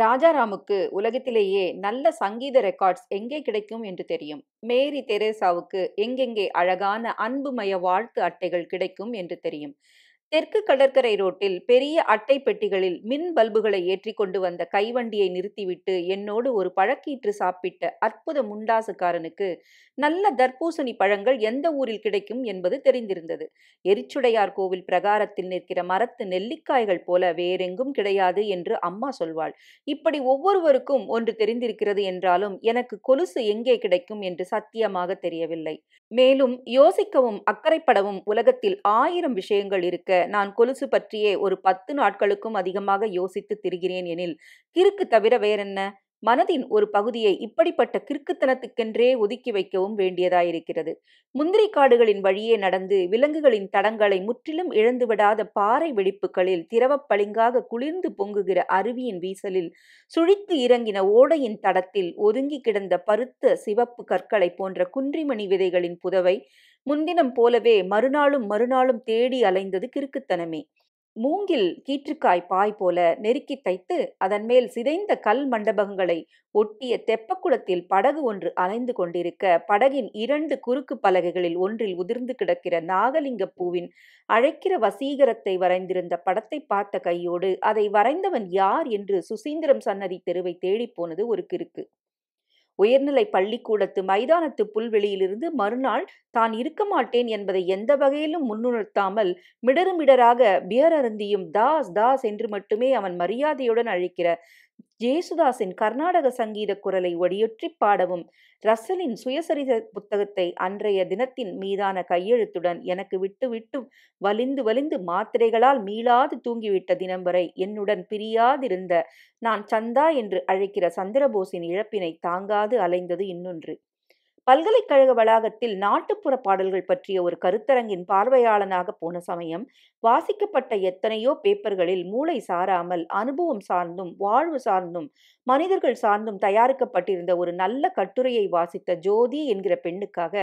ராஜாராமுக்கு உலகத்திலேயே நல்ல சங்கீத ரெக்கார்ட்ஸ் எங்கே கிடைக்கும் என்று தெரியும் மேரி தெரேசாவுக்கு எங்கெங்கே அழகான அன்புமய வாழ்த்து அட்டைகள் கிடைக்கும் என்று தெரியும் தெற்கு கடற்கரை ரோட்டில் பெரிய அட்டை பெட்டிகளில் மின் பல்புகளை ஏற்றி கொண்டு வந்த கைவண்டியை நிறுத்திவிட்டு என்னோடு ஒரு பழக்கீற்று சாப்பிட்ட அற்புத முண்டாசுக்காரனுக்கு நல்ல தர்பூசணி பழங்கள் எந்த ஊரில் கிடைக்கும் என்பது தெரிந்திருந்தது எரிச்சுடையார் கோவில் பிரகாரத்தில் நிற்கிற மரத்து நெல்லிக்காய்கள் போல வேறெங்கும் கிடையாது என்று அம்மா சொல்வாள் இப்படி ஒவ்வொருவருக்கும் ஒன்று தெரிந்திருக்கிறது என்றாலும் எனக்கு கொலுசு எங்கே கிடைக்கும் என்று சத்தியமாக தெரியவில்லை மேலும் யோசிக்கவும் அக்கறைப்படவும் உலகத்தில் ஆயிரம் விஷயங்கள் இருக்க நான் கொலுசு பற்றியே ஒரு பத்து நாட்களுக்கும் அதிகமாக யோசித்து திரிகிறேன் எனில் கிறுக்கு தவிர வேறென்ன மனதின் ஒரு பகுதியை இப்படிப்பட்ட கிறுக்குத்தனத்துக்கென்றே ஒதுக்கி வைக்கவும் வேண்டியதாயிருக்கிறது முந்திரி காடுகளின் வழியே நடந்து விலங்குகளின் தடங்களை முற்றிலும் இழந்துவிடாத பாறை வெடிப்புகளில் திரவப் பளிங்காக குளிர்ந்து பொங்குகிற அருவியின் வீசலில் சுழித்து இறங்கின ஓடையின் தடத்தில் ஒதுங்கி கிடந்த பருத்த சிவப்பு கற்களை போன்ற குன்றிமணி விதைகளின் புதவை முன்தினம் போலவே மறுநாளும் மறுநாளும் தேடி அலைந்தது கிறுக்குத்தனமே மூங்கில் கீற்றுக்காய் பாய் போல நெருக்கி தைத்து அதன் மேல் சிதைந்த கல் மண்டபங்களை ஒட்டிய தெப்பக்குளத்தில் படகு ஒன்று அலைந்து கொண்டிருக்க படகின் இரண்டு குறுக்கு பலகைகளில் ஒன்றில் உதிர்ந்து கிடக்கிற நாகலிங்க பூவின் அழைக்கிற வசீகரத்தை வரைந்திருந்த படத்தை பார்த்த கையோடு அதை வரைந்தவன் யார் என்று சுசீந்திரம் சன்னதி தெருவை தேடிப்போனது ஒரு கிறுக்கு உயர்நிலை பள்ளிக்கூடத்து மைதானத்து புல்வெளியிலிருந்து மறுநாள் தான் இருக்க மாட்டேன் என்பதை எந்த வகையிலும் முன்னுணர்த்தாமல் மிடருமிடராக பியர் அருந்தியும் தாஸ் தாஸ் என்று மட்டுமே அவன் மரியாதையுடன் அழைக்கிற ஜேசுதாஸின் கர்நாடக சங்கீத குரலை ஒடியொற்றி பாடவும் ரசலின் சுயசரித புத்தகத்தை அன்றைய தினத்தின் மீதான கையெழுத்துடன் எனக்கு விட்டு விட்டு வலிந்து வலிந்து மாத்திரைகளால் மீளாது தூங்கிவிட்ட தினம் வரை என்னுடன் பிரியாதிருந்த நான் சந்தா என்று அழைக்கிற சந்திரபோஸின் இழப்பினை தாங்காது அலைந்தது இன்னொன்று பல்கலைக்கழக வளாகத்தில் நாட்டுப்புற பாடல்கள் பற்றிய ஒரு கருத்தரங்கின் பார்வையாளனாக போன சமயம் வாசிக்கப்பட்ட எத்தனையோ பேப்பர்களில் மூளை சாராமல் அனுபவம் சார்ந்தும் வாழ்வு சார்ந்தும் மனிதர்கள் சார்ந்தும் தயாரிக்கப்பட்டிருந்த ஒரு நல்ல கட்டுரையை வாசித்த ஜோதி என்கிற பெண்ணுக்காக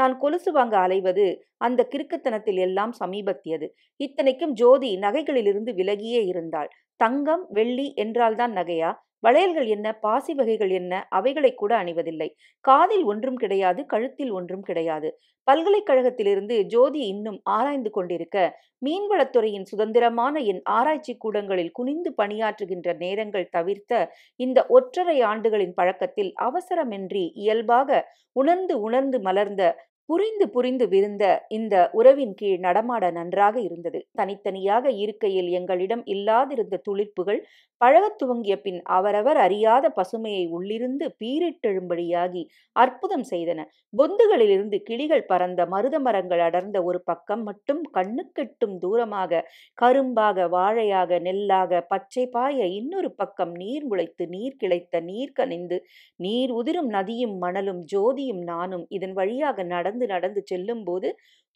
நான் கொலுசு வாங்க அலைவது அந்த கிறுக்குத்தனத்தில் எல்லாம் சமீபத்தியது இத்தனைக்கும் ஜோதி நகைகளிலிருந்து விலகியே இருந்தாள் தங்கம் வெள்ளி என்றால்தான் நகையா வளையல்கள் என்ன பாசி வகைகள் என்ன அவைகளை கூட அணிவதில்லை காதில் ஒன்றும் கிடையாது கழுத்தில் ஒன்றும் கிடையாது பல்கலைக்கழகத்திலிருந்து ஜோதி இன்னும் ஆராய்ந்து கொண்டிருக்க மீன்வளத்துறையின் சுதந்திரமான என் ஆராய்ச்சி கூடங்களில் குனிந்து பணியாற்றுகின்ற நேரங்கள் தவிர்த்த இந்த ஒற்றரை ஆண்டுகளின் பழக்கத்தில் அவசரமின்றி இயல்பாக உணர்ந்து உணர்ந்து மலர்ந்த புரிந்து புரிந்து விருந்த இந்த உறவின் கீழ் நடமாட நன்றாக இருந்தது தனித்தனியாக இருக்கையில் எங்களிடம் இல்லாதிருந்த துளிர்ப்புகள் பழகத் துவங்கிய பின் அவரவர் அறியாத பசுமையை உள்ளிருந்து பீரிட்டெழும்படியாகி அற்புதம் செய்தன பொந்துகளிலிருந்து கிளிகள் பறந்த மருத மரங்கள் அடர்ந்த ஒரு பக்கம் மட்டும் கண்ணுக்கெட்டும் தூரமாக கரும்பாக வாழையாக நெல்லாக பச்சை பாய இன்னொரு பக்கம் நீர் முளைத்து நீர் கிளைத்த நீர் கனிந்து நீர் உதிரும் நதியும் மணலும் ஜோதியும் நானும் இதன் வழியாக நடந்து நடந்து நடந்து செல்லும்போது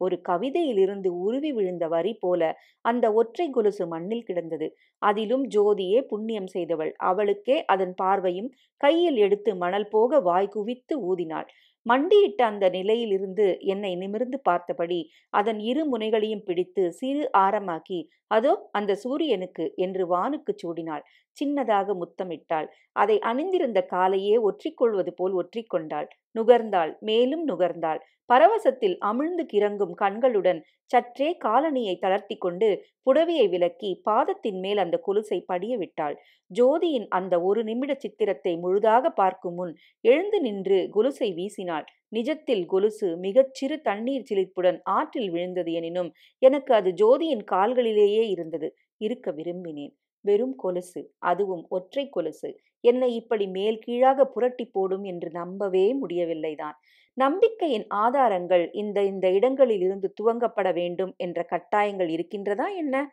ஒரு கவிதையிலிருந்து உருவி விழுந்த வரி போல அந்த ஒற்றை கொலுசு மண்ணில் கிடந்தது அதிலும் ஜோதியே புண்ணியம் செய்தவள் அவளுக்கே அதன் பார்வையும் கையில் எடுத்து மணல் போக வாய் குவித்து ஊதினாள் மண்டியிட்ட அந்த நிலையிலிருந்து என்னை நிமிர்ந்து பார்த்தபடி அதன் இரு முனைகளையும் பிடித்து சிறு ஆரமாக்கி அதோ அந்த சூரியனுக்கு என்று வானுக்கு சூடினாள் சின்னதாக முத்தமிட்டாள் அதை அணிந்திருந்த காலையே ஒற்றிக்கொள்வது போல் ஒற்றிக்கொண்டாள் நுகர்ந்தாள் மேலும் நுகர்ந்தாள் பரவசத்தில் அமிழ்ந்து கிறங்கும் கண்களுடன் சற்றே காலணியை தளர்த்தி கொண்டு புடவையை விலக்கி பாதத்தின் மேல் அந்த கொலுசை படிய விட்டாள் ஜோதியின் அந்த ஒரு நிமிட சித்திரத்தை முழுதாக பார்க்கும் முன் எழுந்து நின்று கொலுசை வீசினாள் நிஜத்தில் கொலுசு மிகச் சிறு தண்ணீர் சிலிப்புடன் ஆற்றில் விழுந்தது எனினும் எனக்கு அது ஜோதியின் கால்களிலேயே இருந்தது இருக்க விரும்பினேன் வெறும் கொலுசு அதுவும் ஒற்றை கொலுசு என்னை இப்படி மேல் கீழாக புரட்டி போடும் என்று நம்பவே முடியவில்லைதான் நம்பிக்கையின் ஆதாரங்கள் இந்த இந்த இடங்களில் இருந்து துவங்கப்பட வேண்டும் என்ற கட்டாயங்கள் இருக்கின்றதா என்ன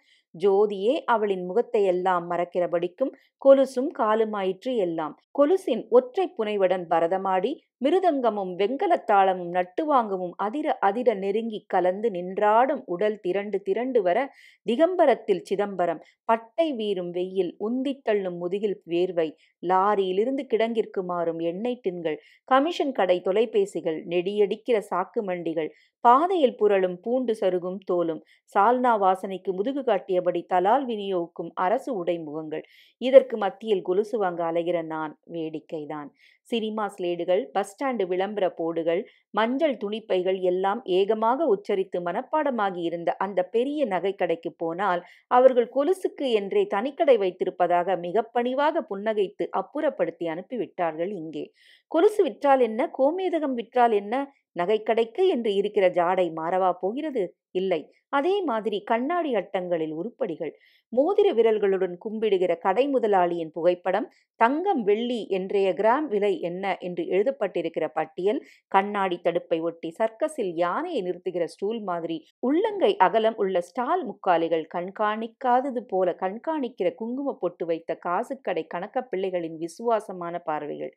ஜோதியே அவளின் முகத்தை எல்லாம் மறக்கிறபடிக்கும் கொலுசும் காலுமாயிற்று எல்லாம் கொலுசின் ஒற்றை புனைவுடன் பரதமாடி மிருதங்கமும் வெங்கலத்தாளமும் நட்டுவாங்கமும் அதிர அதிர நெருங்கி கலந்து நின்றாடும் உடல் திரண்டு திரண்டு வர திகம்பரத்தில் சிதம்பரம் பட்டை வீறும் வெயில் உந்தி தள்ளும் முதுகில் வேர்வை லாரியிலிருந்து கிடங்கிற்கு மாறும் எண்ணெய் டின்கள் கமிஷன் கடை தொலைபேசிகள் வண்டிகள் நெடியடிக்கிற சாக்கு மண்டிகள் பாதையில் புரளும் பூண்டு சருகும் தோலும் சால்னா வாசனைக்கு முதுகு காட்டியபடி தலால் விநியோகிக்கும் அரசு உடைமுகங்கள் இதற்கு மத்தியில் கொலுசு வாங்க அலைகிற நான் வேடிக்கைதான் சினிமா ஸ்லேடுகள் பஸ் ஸ்டாண்டு விளம்பர போடுகள் மஞ்சள் துணிப்பைகள் எல்லாம் ஏகமாக உச்சரித்து மனப்பாடமாகி இருந்த அந்த பெரிய நகைக்கடைக்கு போனால் அவர்கள் கொலுசுக்கு என்றே தனிக்கடை வைத்திருப்பதாக மிக பணிவாக புன்னகைத்து அப்புறப்படுத்தி அனுப்பிவிட்டார்கள் இங்கே கொலுசு விற்றால் என்ன கோமேதகம் விற்றால் என்ன நகைக்கடைக்கு என்று இருக்கிற ஜாடை மாறவா போகிறது இல்லை அதே மாதிரி கண்ணாடி அட்டங்களில் உருப்படிகள் மோதிர விரல்களுடன் கும்பிடுகிற கடை முதலாளியின் புகைப்படம் தங்கம் வெள்ளி என்றைய கிராம் விலை என்ன என்று எழுதப்பட்டிருக்கிற பட்டியல் கண்ணாடி தடுப்பை ஒட்டி சர்க்கஸில் யானையை நிறுத்துகிற ஸ்டூல் மாதிரி உள்ளங்கை அகலம் உள்ள ஸ்டால் முக்காலிகள் கண்காணிக்காதது போல கண்காணிக்கிற குங்கும பொட்டு வைத்த காசுக்கடை கணக்க பிள்ளைகளின் விசுவாசமான பார்வைகள்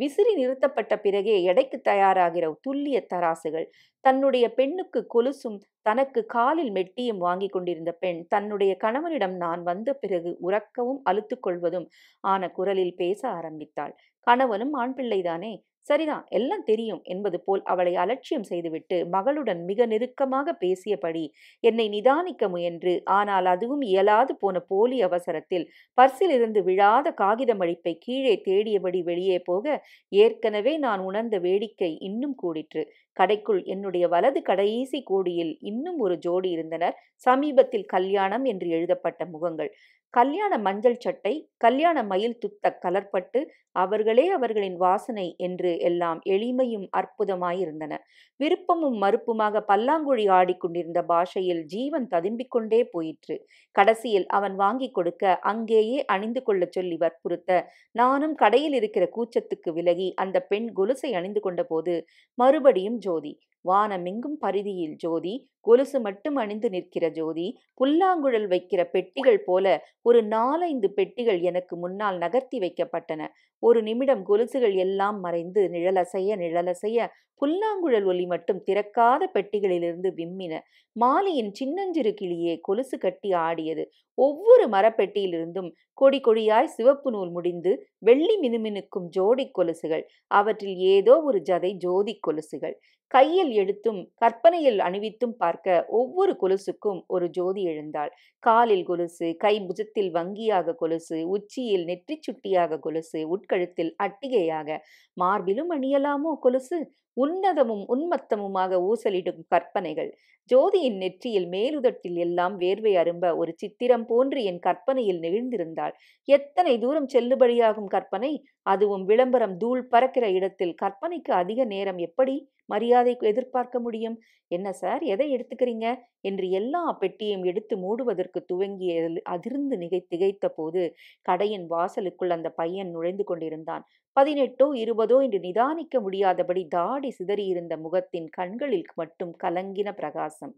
விசிறி நிறுத்தப்பட்ட பிறகே எடைக்கு தயாராகிற துல்லிய தராசுகள் தன்னுடைய பெண்ணுக்கு கொலுசும் தனக்கு காலில் மெட்டியும் வாங்கி கொண்டிருந்த பெண் தன்னுடைய கணவனிடம் அவன் நான் வந்த பிறகு உறக்கவும் அழுத்து கொள்வதும் ஆன குரலில் பேச ஆரம்பித்தாள் கணவனும் ஆண் பிள்ளைதானே சரிதான் எல்லாம் தெரியும் என்பது போல் அவளை அலட்சியம் செய்துவிட்டு மகளுடன் மிக நெருக்கமாக பேசியபடி என்னை நிதானிக்க முயன்று ஆனால் அதுவும் இயலாது போன போலி அவசரத்தில் பர்சிலிருந்து விழாத காகித மடிப்பை கீழே தேடியபடி வெளியே போக ஏற்கனவே நான் உணர்ந்த வேடிக்கை இன்னும் கூடிற்று கடைக்குள் என்னுடைய வலது கடைசி கோடியில் இன்னும் ஒரு ஜோடி இருந்தனர் சமீபத்தில் கல்யாணம் என்று எழுதப்பட்ட முகங்கள் கல்யாண மஞ்சள் சட்டை கல்யாண மயில் துத்த கலர்பட்டு அவர்களே அவர்களின் வாசனை என்று எல்லாம் எளிமையும் அற்புதமாயிருந்தன விருப்பமும் மறுப்புமாக பல்லாங்குழி ஆடிக்கொண்டிருந்த பாஷையில் ஜீவன் ததும்பிக்கொண்டே போயிற்று கடைசியில் அவன் வாங்கி கொடுக்க அங்கேயே அணிந்து கொள்ள சொல்லி வற்புறுத்த நானும் கடையில் இருக்கிற கூச்சத்துக்கு விலகி அந்த பெண் கொலுசை அணிந்து கொண்டபோது மறுபடியும் ജോതി வானமெங்கும் பரிதியில் ஜோதி கொலுசு மட்டும் அணிந்து நிற்கிற ஜோதி புல்லாங்குழல் வைக்கிற பெட்டிகள் போல ஒரு நாலைந்து பெட்டிகள் எனக்கு முன்னால் நகர்த்தி வைக்கப்பட்டன ஒரு நிமிடம் கொலுசுகள் எல்லாம் மறைந்து நிழலசைய நிழலசைய புல்லாங்குழல் ஒலி மட்டும் திறக்காத பெட்டிகளிலிருந்து விம்மின மாலையின் சின்னஞ்சிறு கிளியே கொலுசு கட்டி ஆடியது ஒவ்வொரு மரப்பெட்டியிலிருந்தும் கொடி கொடியாய் சிவப்பு நூல் முடிந்து வெள்ளி மினுமினுக்கும் ஜோடி கொலுசுகள் அவற்றில் ஏதோ ஒரு ஜதை ஜோதி கொலுசுகள் கையில் எடுத்தும் கற்பனையில் அணிவித்தும் பார்க்க ஒவ்வொரு கொலுசுக்கும் ஒரு ஜோதி எழுந்தாள் காலில் கொலுசு கை புஜத்தில் வங்கியாக கொலுசு உச்சியில் நெற்றி சுட்டியாக கொலுசு உட்கழுத்தில் அட்டிகையாக மார்பிலும் அணியலாமோ கொலுசு உன்னதமும் உன்மத்தமுமாக ஊசலிடும் கற்பனைகள் ஜோதியின் நெற்றியில் மேலுதட்டில் எல்லாம் வேர்வை அரும்ப ஒரு சித்திரம் போன்று என் கற்பனையில் நெகிழ்ந்திருந்தாள் எத்தனை தூரம் செல்லுபடியாகும் கற்பனை அதுவும் விளம்பரம் தூள் பறக்கிற இடத்தில் கற்பனைக்கு அதிக நேரம் எப்படி மரியாதைக்கு எதிர்பார்க்க முடியும் என்ன சார் எதை எடுத்துக்கிறீங்க என்று எல்லா பெட்டியும் எடுத்து மூடுவதற்கு துவங்கிய அதிர்ந்து நிகை திகைத்த போது கடையின் வாசலுக்குள் அந்த பையன் நுழைந்து கொண்டிருந்தான் பதினெட்டோ இருபதோ என்று நிதானிக்க முடியாதபடி தாடி சிதறியிருந்த முகத்தின் கண்களில் மட்டும் கலங்கின பிரகாசம்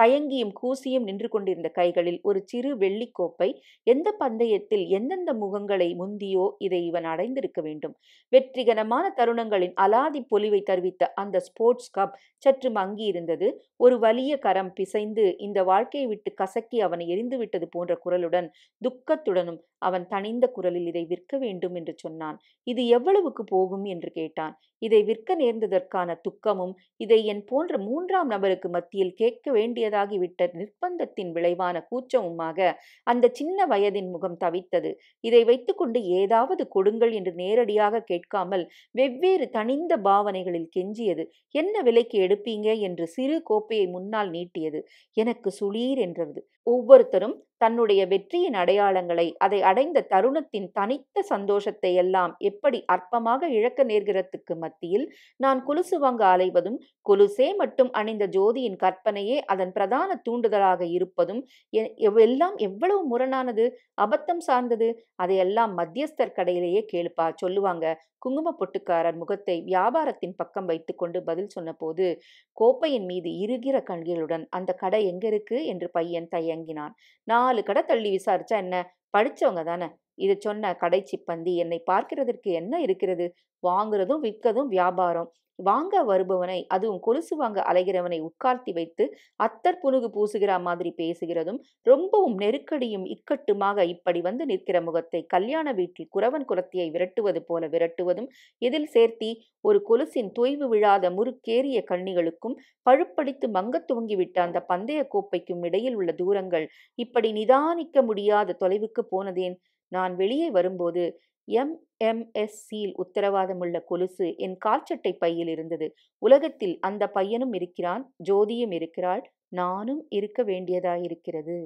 தயங்கியும் கூசியும் நின்று கொண்டிருந்த கைகளில் ஒரு சிறு வெள்ளிக்கோப்பை எந்த பந்தயத்தில் எந்தெந்த முகங்களை முந்தியோ இதை இவன் அடைந்திருக்க வேண்டும் வெற்றிகரமான தருணங்களின் அலாதி பொலிவை தருவித்த அந்த ஸ்போர்ட்ஸ் கப் சற்று மங்கியிருந்தது ஒரு வலிய கரம் பிசைந்து இந்த வாழ்க்கையை விட்டு கசக்கி அவனை எரிந்துவிட்டது போன்ற குரலுடன் துக்கத்துடனும் அவன் தனிந்த குரலில் இதை விற்க வேண்டும் என்று சொன்னான் இது எவ் எவ்வளவுக்கு போகும் என்று கேட்டான் இதை விற்க நேர்ந்ததற்கான துக்கமும் இதை என் போன்ற மூன்றாம் நபருக்கு மத்தியில் கேட்க வேண்டியதாகிவிட்ட நிர்பந்தத்தின் விளைவான கூச்சமுமாக அந்த சின்ன வயதின் முகம் தவித்தது இதை வைத்துக்கொண்டு ஏதாவது கொடுங்கள் என்று நேரடியாக கேட்காமல் வெவ்வேறு தனிந்த பாவனைகளில் கெஞ்சியது என்ன விலைக்கு எடுப்பீங்க என்று சிறு கோப்பையை முன்னால் நீட்டியது எனக்கு சுளீர் என்றது ஒவ்வொருத்தரும் தன்னுடைய வெற்றியின் அடையாளங்களை அதை அடைந்த தருணத்தின் தனித்த சந்தோஷத்தை எல்லாம் எப்படி அற்பமாக இழக்க நேர்கிறதுக்கு மத்தியில் நான் குலுசு வாங்க அலைவதும் குலுசே மட்டும் அணிந்த ஜோதியின் கற்பனையே அதன் பிரதான தூண்டுதலாக இருப்பதும் எல்லாம் எவ்வளவு முரணானது அபத்தம் சார்ந்தது அதையெல்லாம் மத்தியஸ்தர் கடையிலேயே கேளுப்பா சொல்லுவாங்க குங்கும பொட்டுக்காரர் முகத்தை வியாபாரத்தின் பக்கம் வைத்துக்கொண்டு பதில் சொன்னபோது கோப்பையின் மீது இருகிற கண்களுடன் அந்த கடை எங்க இருக்கு என்று பையன் தயங்கினான் நாலு கடை தள்ளி விசாரிச்சா என்ன படிச்சவங்க தானே இது சொன்ன கடை சிப்பந்தி என்னை பார்க்கிறதற்கு என்ன இருக்கிறது வாங்குறதும் விற்கதும் வியாபாரம் வாங்க வருபவனை அதுவும் கொலுசு வாங்க அலைகிறவனை உட்கார்த்தி வைத்து அத்தர் புனுகு பூசுகிற மாதிரி பேசுகிறதும் ரொம்பவும் நெருக்கடியும் இக்கட்டுமாக இப்படி வந்து நிற்கிற முகத்தை கல்யாண வீட்டில் குறவன் குலத்தியை விரட்டுவது போல விரட்டுவதும் இதில் சேர்த்தி ஒரு கொலுசின் தொய்வு விழாத முறுக்கேறிய கண்ணிகளுக்கும் பழுப்படித்து மங்க துவங்கிவிட்ட அந்த பந்தய கோப்பைக்கும் இடையில் உள்ள தூரங்கள் இப்படி நிதானிக்க முடியாத தொலைவுக்கு போனதேன் நான் வெளியே வரும்போது எம்எம்எஸ்சியில் உத்தரவாதமுள்ள கொலுசு என் கால்ச்சட்டை பையில் இருந்தது உலகத்தில் அந்த பையனும் இருக்கிறான் ஜோதியும் இருக்கிறாள் நானும் இருக்க வேண்டியதாயிருக்கிறது